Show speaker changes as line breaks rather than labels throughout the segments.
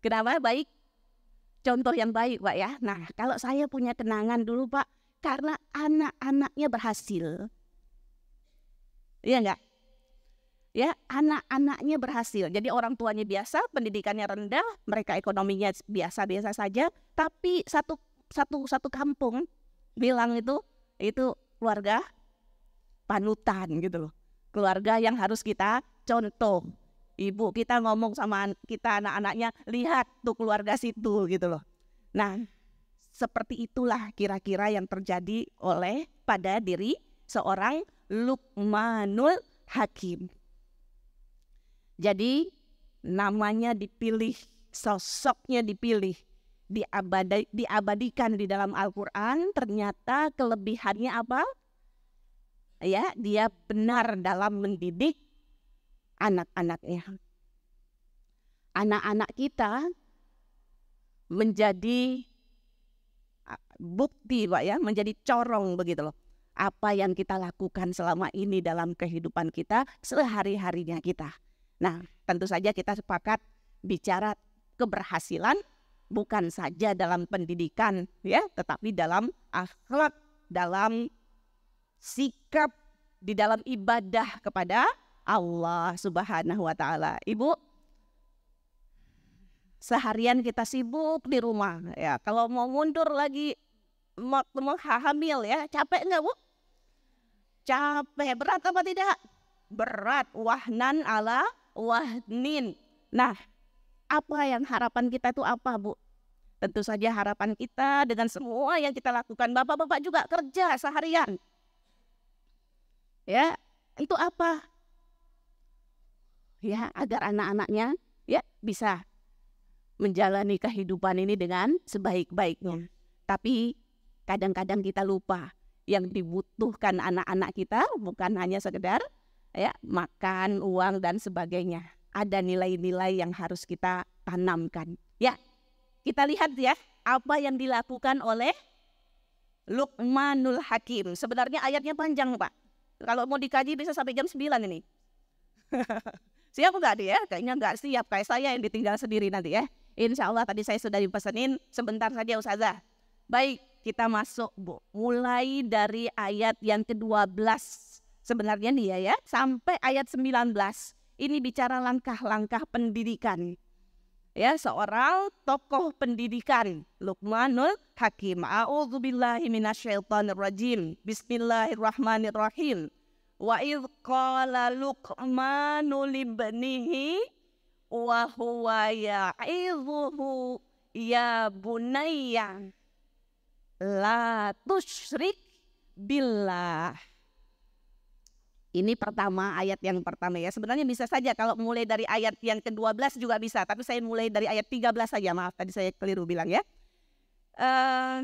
Kenapa baik? Contoh yang baik, Pak ya. Nah, kalau saya punya kenangan dulu, Pak, karena anak-anaknya berhasil. Iya enggak? Ya, anak-anaknya berhasil. Jadi orang tuanya biasa, pendidikannya rendah, mereka ekonominya biasa-biasa saja, tapi satu satu satu kampung bilang itu itu keluarga panutan gitu loh. Keluarga yang harus kita contoh ibu kita ngomong sama kita anak-anaknya lihat tuh keluarga situ gitu loh nah seperti itulah kira-kira yang terjadi oleh pada diri seorang Lukmanul Hakim jadi namanya dipilih sosoknya dipilih diabadi, diabadikan di dalam Al-Quran ternyata kelebihannya apa? Ya, dia benar dalam mendidik anak-anaknya. anak hmm. Anak-anak kita menjadi bukti Pak ya, menjadi corong begitu loh. Apa yang kita lakukan selama ini dalam kehidupan kita, sehari-harinya kita. Nah, tentu saja kita sepakat bicara keberhasilan bukan saja dalam pendidikan ya, tetapi dalam akhlak, dalam sikap, di dalam ibadah kepada Allah Subhanahu wa taala. Ibu seharian kita sibuk di rumah ya. Kalau mau mundur lagi mau hamil ya, capek nggak Bu? Capek, berat apa tidak? Berat, wahnan ala wahnin. Nah, apa yang harapan kita itu apa Bu? Tentu saja harapan kita dengan semua yang kita lakukan. Bapak-bapak juga kerja seharian. Ya, itu apa? ya agar anak-anaknya ya bisa menjalani kehidupan ini dengan sebaik-baiknya. Ya. Tapi kadang-kadang kita lupa yang dibutuhkan anak-anak kita bukan hanya sekedar ya makan, uang dan sebagainya. Ada nilai-nilai yang harus kita tanamkan. Ya. Kita lihat ya apa yang dilakukan oleh Lukmanul Hakim. Sebenarnya ayatnya panjang, Pak. Kalau mau dikaji bisa sampai jam 9 ini. Siap nggak dia? Ya? Kayaknya nggak siap. Kayak saya yang ditinggal sendiri nanti ya. Insya Allah tadi saya sudah dipesenin sebentar saja Ustazah. Baik, kita masuk Bu. Mulai dari ayat yang ke-12 sebenarnya nih ya ya sampai ayat 19. Ini bicara langkah-langkah pendidikan. Ya, seorang tokoh pendidikan Luqmanul Hakim. A'udzubillahi minasyaitonirrajim. Bismillahirrahmanirrahim. Wa idh qala Luqmanu libnihi wa huwa ya'idhuhu ya bunayya la tusyrik billah. Ini pertama ayat yang pertama ya. Sebenarnya bisa saja kalau mulai dari ayat yang ke-12 juga bisa, tapi saya mulai dari ayat 13 saja. Maaf tadi saya keliru bilang ya. Uh,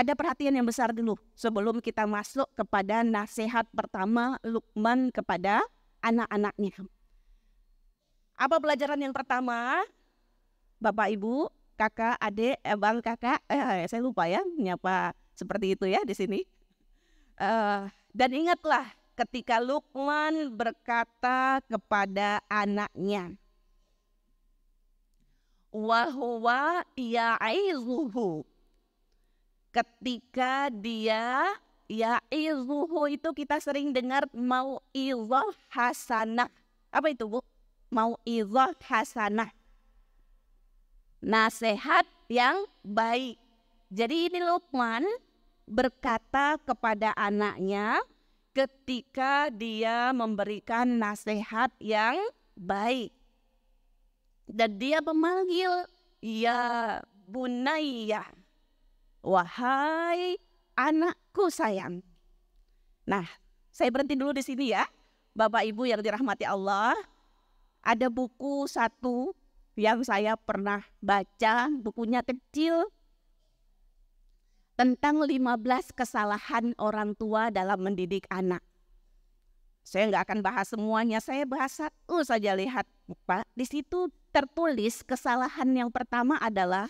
ada perhatian yang besar dulu sebelum kita masuk kepada nasihat pertama Lukman kepada anak-anaknya. Apa pelajaran yang pertama? Bapak, Ibu, kakak, adik, abang, eh, kakak, eh, saya lupa ya nyapa seperti itu ya di sini. Uh, dan ingatlah ketika Lukman berkata kepada anaknya, wahwa ya'idhuhu ketika dia ya izuhu itu kita sering dengar mau izah hasanah. Apa itu Bu? Mau izah hasanah. nasihat yang baik. Jadi ini lukman berkata kepada anaknya ketika dia memberikan nasihat yang baik. Dan dia memanggil ya bunayya Wahai anakku sayang. Nah, saya berhenti dulu di sini ya. Bapak Ibu yang dirahmati Allah, ada buku satu yang saya pernah baca, bukunya kecil tentang 15 kesalahan orang tua dalam mendidik anak. Saya nggak akan bahas semuanya, saya bahas satu saja lihat Pak. Di situ tertulis kesalahan yang pertama adalah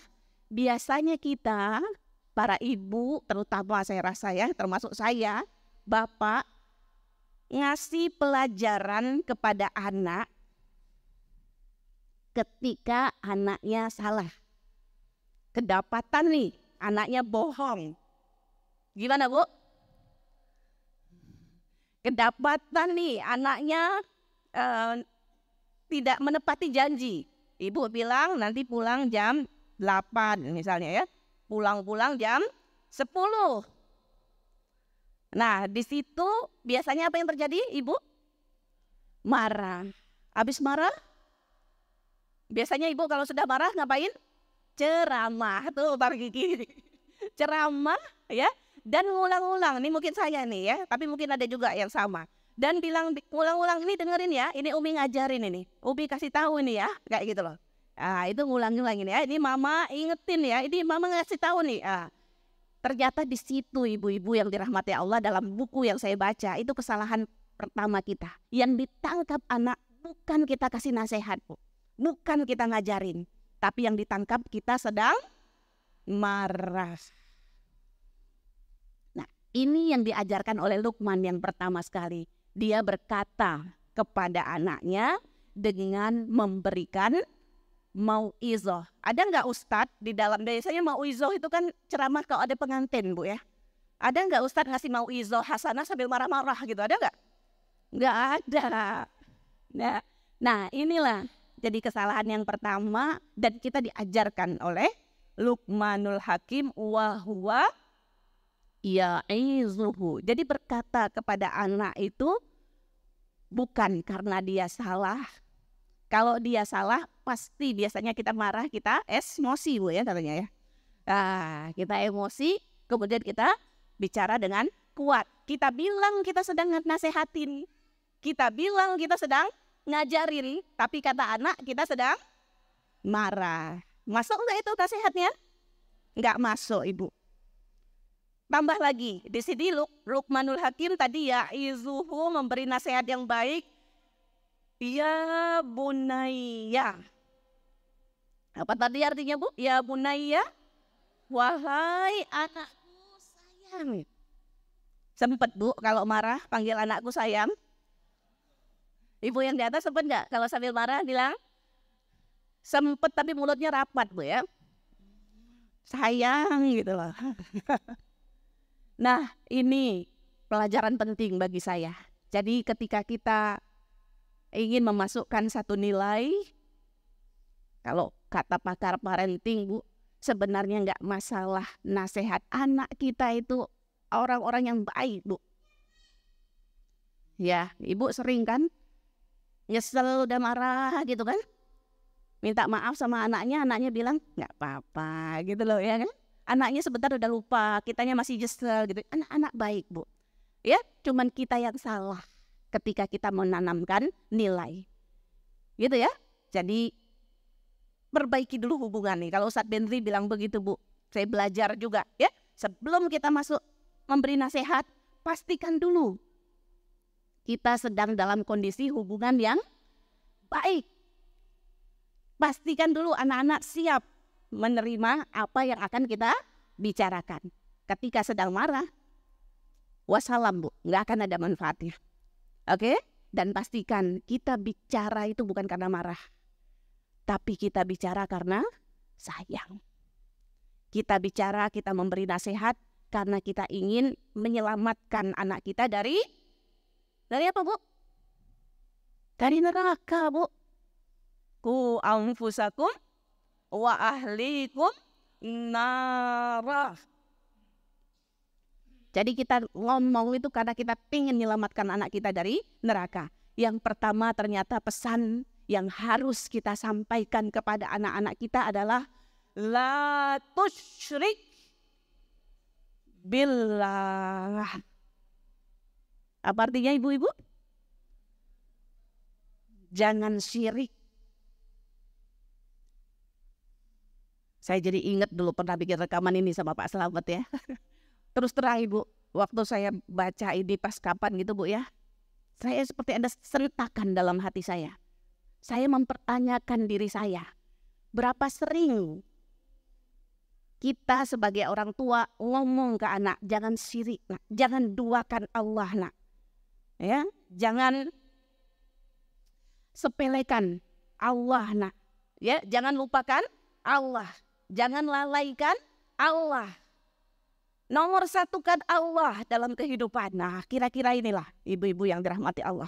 biasanya kita para ibu terutama saya rasa ya termasuk saya bapak ngasih pelajaran kepada anak ketika anaknya salah kedapatan nih anaknya bohong gimana bu kedapatan nih anaknya eh, tidak menepati janji ibu bilang nanti pulang jam 8 misalnya ya pulang-pulang jam 10. Nah, di situ biasanya apa yang terjadi, Ibu? Marah. Habis marah? Biasanya Ibu kalau sudah marah ngapain? Ceramah. Tuh, taruh gigi. Ceramah, ya. Dan ulang-ulang. Ini mungkin saya nih ya, tapi mungkin ada juga yang sama. Dan bilang ulang-ulang ini dengerin ya, ini Umi ngajarin ini. Umi kasih tahu ini ya, kayak gitu loh. Ah, itu ngulangi lagi ya. nih. Ah, ini mama ingetin ya. Ini mama ngasih tahu nih. Ah, ternyata di situ ibu-ibu yang dirahmati Allah dalam buku yang saya baca itu kesalahan pertama kita. Yang ditangkap anak bukan kita kasih nasihat, Bukan kita ngajarin, tapi yang ditangkap kita sedang marah. Nah, ini yang diajarkan oleh Lukman yang pertama sekali. Dia berkata kepada anaknya dengan memberikan mau izo. Ada nggak Ustad di dalam biasanya mau izo itu kan ceramah kalau ada pengantin bu ya. Ada nggak Ustad ngasih mau izo hasanah sambil marah-marah gitu ada nggak? Nggak ada. Nah, nah inilah jadi kesalahan yang pertama dan kita diajarkan oleh Lukmanul Hakim wahwa ya izuhu. Jadi berkata kepada anak itu bukan karena dia salah, kalau dia salah pasti biasanya kita marah, kita emosi Bu ya katanya ya. Nah, kita emosi, kemudian kita bicara dengan kuat. Kita bilang kita sedang nasehatin. Kita bilang kita sedang ngajarin, tapi kata anak kita sedang marah. Masuk nggak itu nasihatnya? nggak masuk, Ibu. Tambah lagi, di sini Luk, Lukmanul Hakim tadi ya, Izuhu memberi nasihat yang baik, Ya bunaya. Apa tadi artinya bu? Ya bunaya. Wahai anakku sayang. Sempet bu kalau marah panggil anakku sayang. Ibu yang di atas sempet nggak kalau sambil marah bilang? Sempet tapi mulutnya rapat bu ya. Sayang gitu loh. nah ini pelajaran penting bagi saya. Jadi ketika kita ingin memasukkan satu nilai, kalau kata pakar parenting Bu, sebenarnya nggak masalah nasihat anak kita itu orang-orang yang baik Bu. Ya, Ibu sering kan nyesel udah marah gitu kan. Minta maaf sama anaknya, anaknya bilang nggak apa-apa gitu loh ya kan. Anaknya sebentar udah lupa, kitanya masih nyesel gitu. Anak-anak baik Bu. Ya, cuman kita yang salah ketika kita menanamkan nilai. Gitu ya. Jadi perbaiki dulu hubungan nih. Kalau Ustadz Benri bilang begitu Bu, saya belajar juga ya. Sebelum kita masuk memberi nasihat, pastikan dulu kita sedang dalam kondisi hubungan yang baik. Pastikan dulu anak-anak siap menerima apa yang akan kita bicarakan. Ketika sedang marah, wassalam bu, nggak akan ada manfaatnya. Oke? Okay? Dan pastikan kita bicara itu bukan karena marah. Tapi kita bicara karena sayang. Kita bicara, kita memberi nasihat karena kita ingin menyelamatkan anak kita dari dari apa, Bu? Dari neraka, Bu. Ku anfusakum wa ahlikum narah jadi kita ngomong itu karena kita ingin menyelamatkan anak kita dari neraka. Yang pertama ternyata pesan yang harus kita sampaikan kepada anak-anak kita adalah la tushrik billah. Apa artinya ibu-ibu? Jangan syirik. Saya jadi ingat dulu pernah bikin rekaman ini sama Pak Selamat ya. Terus terang Ibu, waktu saya baca ini pas kapan gitu Bu ya, saya seperti Anda seretakan dalam hati saya. Saya mempertanyakan diri saya, berapa sering kita sebagai orang tua ngomong ke anak, jangan sirik nak, jangan duakan Allah nak. Ya, jangan sepelekan Allah nak. Ya, jangan lupakan Allah. Jangan lalaikan Allah Nomor satukan Allah dalam kehidupan. Nah, kira-kira inilah ibu-ibu yang dirahmati Allah.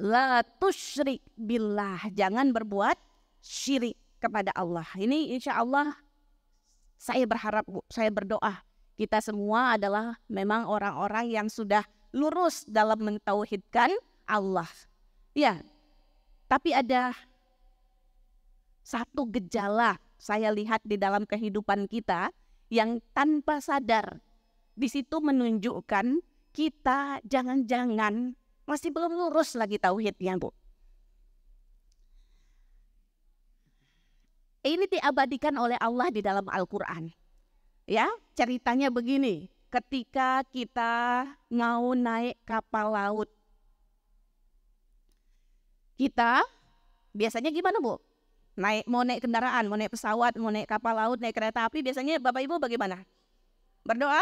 La tusyrik billah. Jangan berbuat syirik kepada Allah. Ini insya Allah saya berharap, saya berdoa. Kita semua adalah memang orang-orang yang sudah lurus dalam mentauhidkan Allah. Ya, tapi ada satu gejala saya lihat di dalam kehidupan kita yang tanpa sadar di situ menunjukkan kita jangan-jangan masih belum lurus lagi tauhidnya, Bu. Ini diabadikan oleh Allah di dalam Al-Qur'an. Ya, ceritanya begini. Ketika kita mau naik kapal laut, kita biasanya gimana, Bu? naik mau naik kendaraan, mau naik pesawat, mau naik kapal laut, naik kereta api, biasanya Bapak Ibu bagaimana? Berdoa?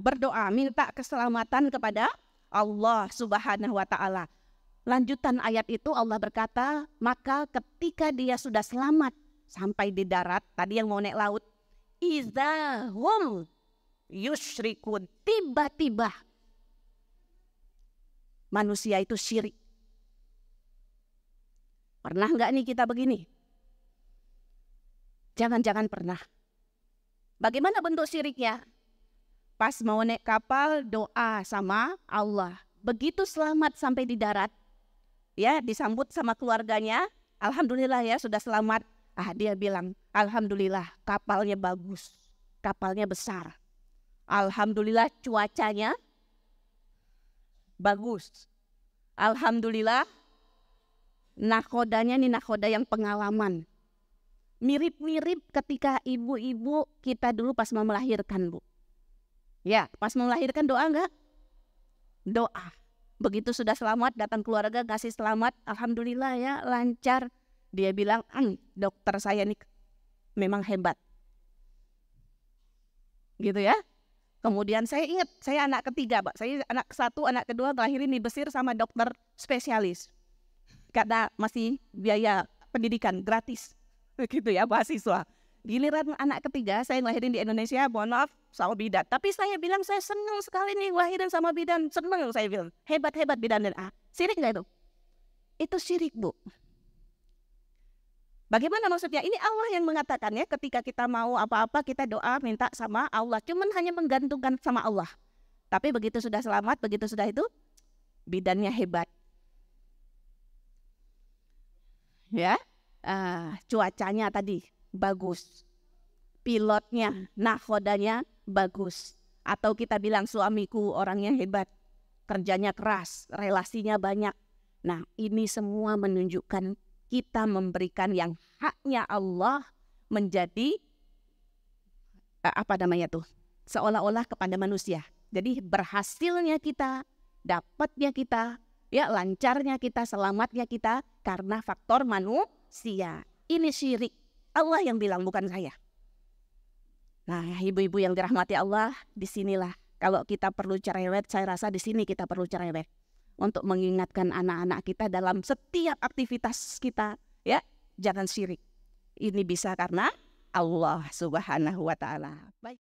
Berdoa, minta keselamatan kepada Allah Subhanahu wa taala. Lanjutan ayat itu Allah berkata, maka ketika dia sudah selamat sampai di darat, tadi yang mau naik laut, izahum yusyrikun. Tiba-tiba manusia itu syirik. Pernah nggak nih kita begini? Jangan-jangan pernah. Bagaimana bentuk syiriknya? Pas mau naik kapal doa sama Allah. Begitu selamat sampai di darat, ya disambut sama keluarganya. Alhamdulillah ya sudah selamat. Ah dia bilang, alhamdulillah kapalnya bagus, kapalnya besar. Alhamdulillah cuacanya bagus. Alhamdulillah nakodanya nih nakoda yang pengalaman mirip-mirip ketika ibu-ibu kita dulu pas mau melahirkan, Bu. Ya, pas mau melahirkan doa enggak? Doa. Begitu sudah selamat, datang keluarga kasih selamat, alhamdulillah ya, lancar. Dia bilang, ah, dokter saya nih memang hebat." Gitu ya. Kemudian saya ingat, saya anak ketiga, Pak. Saya anak satu, anak kedua terakhir di Besir sama dokter spesialis. Karena masih biaya pendidikan gratis begitu ya mahasiswa giliran anak ketiga saya ngelahirin di Indonesia, mohon maaf sama bidan. Tapi saya bilang saya senang sekali nih lahirin sama bidan, senang saya bilang hebat hebat bidan dan ah sirik gak itu? Itu sirik bu. Bagaimana maksudnya? Ini Allah yang mengatakannya ketika kita mau apa-apa kita doa minta sama Allah, cuman hanya menggantungkan sama Allah. Tapi begitu sudah selamat, begitu sudah itu bidannya hebat. Ya, uh, cuacanya tadi bagus, pilotnya, hmm. nahodanya bagus, atau kita bilang suamiku orangnya hebat, kerjanya keras, relasinya banyak. Nah, ini semua menunjukkan kita memberikan yang haknya Allah menjadi eh, apa namanya tuh seolah-olah kepada manusia. Jadi berhasilnya kita, dapatnya kita, ya lancarnya kita, selamatnya kita karena faktor manu sia. Ini syirik. Allah yang bilang bukan saya. Nah, ibu-ibu yang dirahmati Allah, disinilah kalau kita perlu cerewet, saya rasa di sini kita perlu cerewet untuk mengingatkan anak-anak kita dalam setiap aktivitas kita, ya jangan syirik. Ini bisa karena Allah Subhanahu wa taala. Baik.